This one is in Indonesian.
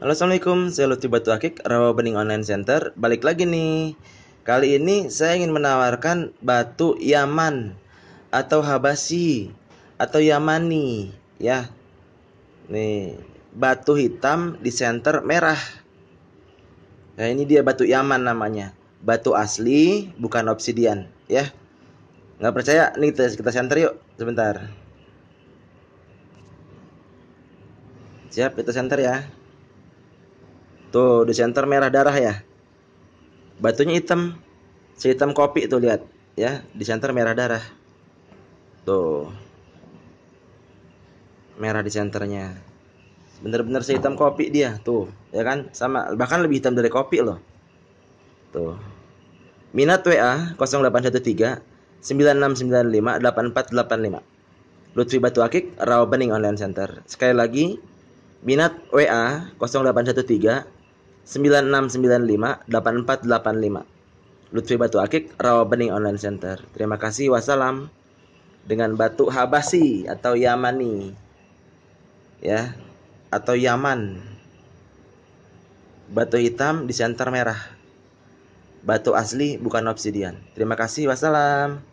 Halo Assalamualaikum, saya Lutfi Batu Akik, Rawa Bening Online Center Balik lagi nih Kali ini saya ingin menawarkan batu Yaman Atau Habasi Atau Yamani Ya Nih Batu hitam di center merah Nah ini dia batu Yaman namanya Batu asli bukan obsidian Ya Nggak percaya, nih kita, kita center yuk Sebentar Siap, kita center ya Tuh di center merah darah ya. Batunya hitam. Sehitam kopi tuh lihat ya, di center merah darah. Tuh. Merah di centernya Bener-bener sehitam kopi dia tuh, ya kan? Sama bahkan lebih hitam dari kopi loh. Tuh. Minat WA 0813 9695 8485. Lutfi Batu Akik, raw Bening Online Center. Sekali lagi, minat WA 0813 9695 8485. Lutfi Batu Akik, Rawabening Online Center. Terima kasih. Wassalam. Dengan batu Habasi atau Yamani. Ya, atau Yaman. Batu hitam di center merah. Batu asli bukan obsidian. Terima kasih. Wassalam.